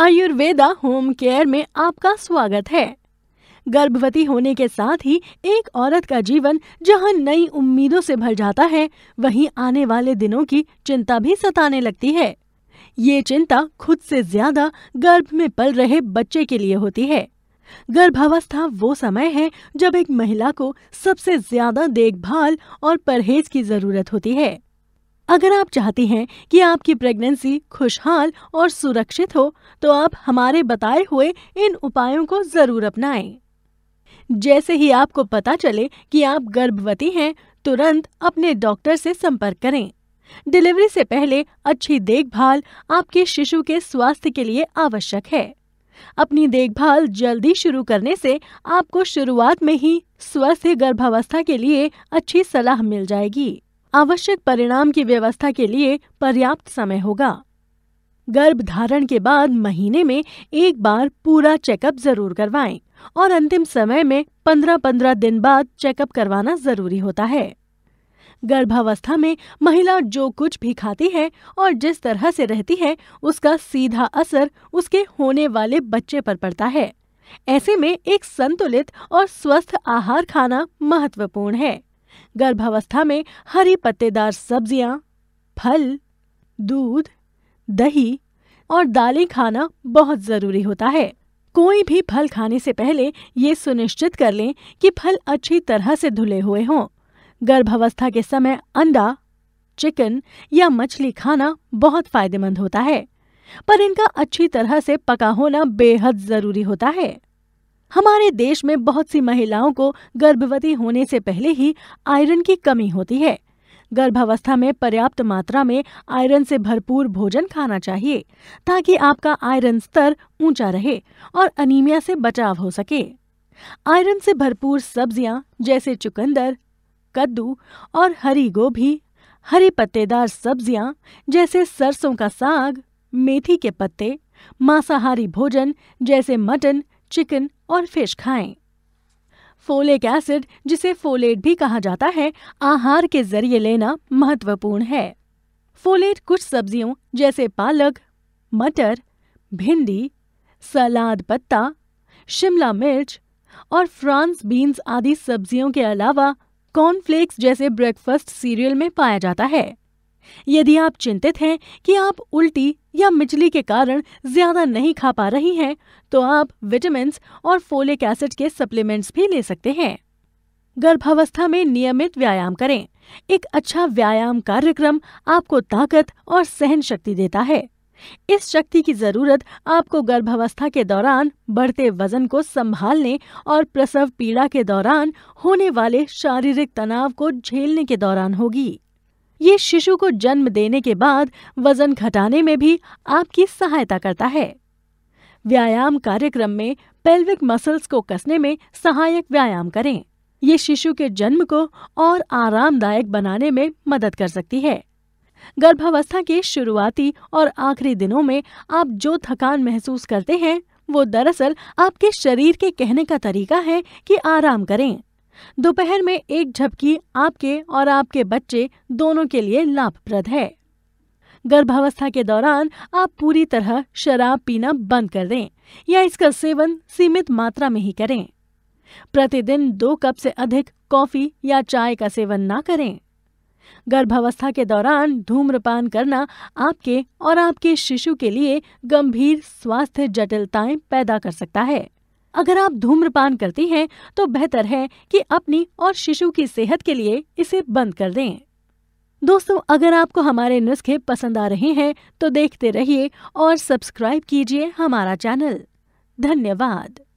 Ayurveda home care में आपका स्वागत है गर्भवती होने के साथ ही एक औरत का जीवन जहां नई उम्मीदों से भर जाता है वहीं आने वाले दिनों की चिंता भी सताने लगती है ये चिंता खुद से ज्यादा गर्भ में पल रहे बच्चे के लिए होती है गर्भावस्था वो समय है जब एक महिला को सबसे ज्यादा देखभाल और परहेज की जरूरत होती है अगर आप चाहती हैं कि आपकी प्रेगनेंसी खुशहाल और सुरक्षित हो तो आप हमारे बताए हुए इन उपायों को ज़रूर अपनाएं। जैसे ही आपको पता चले कि आप गर्भवती हैं तुरंत अपने डॉक्टर से संपर्क करें डिलीवरी से पहले अच्छी देखभाल आपके शिशु के स्वास्थ्य के लिए आवश्यक है अपनी देखभाल जल्दी शुरू करने से आपको शुरुआत में ही स्वस्थ गर्भावस्था के लिए अच्छी सलाह मिल जाएगी आवश्यक परिणाम की व्यवस्था के लिए पर्याप्त समय होगा गर्भ धारण के बाद महीने में एक बार पूरा चेकअप जरूर करवाएं और अंतिम समय में पंद्रह पंद्रह दिन बाद चेकअप करवाना जरूरी होता है गर्भावस्था में महिला जो कुछ भी खाती है और जिस तरह से रहती है उसका सीधा असर उसके होने वाले बच्चे पर पड़ता है ऐसे में एक संतुलित और स्वस्थ आहार खाना महत्वपूर्ण है गर्भावस्था में हरी पत्तेदार सब्जियां, फल दूध दही और दालें खाना बहुत ज़रूरी होता है कोई भी फल खाने से पहले ये सुनिश्चित कर लें कि फल अच्छी तरह से धुले हुए हों गर्भावस्था के समय अंडा चिकन या मछली खाना बहुत फायदेमंद होता है पर इनका अच्छी तरह से पका होना बेहद ज़रूरी होता है हमारे देश में बहुत सी महिलाओं को गर्भवती होने से पहले ही आयरन की कमी होती है गर्भावस्था में पर्याप्त मात्रा में आयरन से भरपूर भोजन खाना चाहिए ताकि आपका आयरन स्तर ऊंचा रहे और अनीमिया से बचाव हो सके आयरन से भरपूर सब्जियां जैसे चुकंदर कद्दू और हरी गोभी हरी पत्तेदार सब्जियां जैसे सरसों का साग मेथी के पत्ते मांसाहारी भोजन जैसे मटन चिकन और फिश खाएं। फोलिक एसिड जिसे फोलेट भी कहा जाता है आहार के जरिए लेना महत्वपूर्ण है फोलेट कुछ सब्जियों जैसे पालक मटर भिंडी सलाद पत्ता शिमला मिर्च और फ्रांस बीन्स आदि सब्जियों के अलावा कॉर्नफ्लेक्स जैसे ब्रेकफास्ट सीरियल में पाया जाता है यदि आप चिंतित हैं कि आप उल्टी या मिचली के कारण ज़्यादा नहीं खा पा रही हैं तो आप विटामिन और फोलिक एसिड के सप्लीमेंट्स भी ले सकते हैं गर्भावस्था में नियमित व्यायाम करें एक अच्छा व्यायाम कार्यक्रम आपको ताकत और सहन शक्ति देता है इस शक्ति की जरूरत आपको गर्भावस्था के दौरान बढ़ते वजन को संभालने और प्रसव पीड़ा के दौरान होने वाले शारीरिक तनाव को झेलने के दौरान होगी ये शिशु को जन्म देने के बाद वजन घटाने में भी आपकी सहायता करता है व्यायाम कार्यक्रम में पेल्विक मसल्स को कसने में सहायक व्यायाम करें ये शिशु के जन्म को और आरामदायक बनाने में मदद कर सकती है गर्भावस्था के शुरुआती और आखिरी दिनों में आप जो थकान महसूस करते हैं वो दरअसल आपके शरीर के कहने का तरीका है कि आराम करें दोपहर में एक झपकी आपके और आपके बच्चे दोनों के लिए लाभप्रद है गर्भावस्था के दौरान आप पूरी तरह शराब पीना बंद कर दें या इसका सेवन सीमित मात्रा में ही करें प्रतिदिन दो कप से अधिक कॉफी या चाय का सेवन ना करें गर्भावस्था के दौरान धूम्रपान करना आपके और आपके शिशु के लिए गंभीर स्वास्थ्य जटिलताएं पैदा कर सकता है अगर आप धूम्रपान करती हैं तो बेहतर है कि अपनी और शिशु की सेहत के लिए इसे बंद कर दें दोस्तों अगर आपको हमारे नुस्खे पसंद आ रहे हैं तो देखते रहिए और सब्सक्राइब कीजिए हमारा चैनल धन्यवाद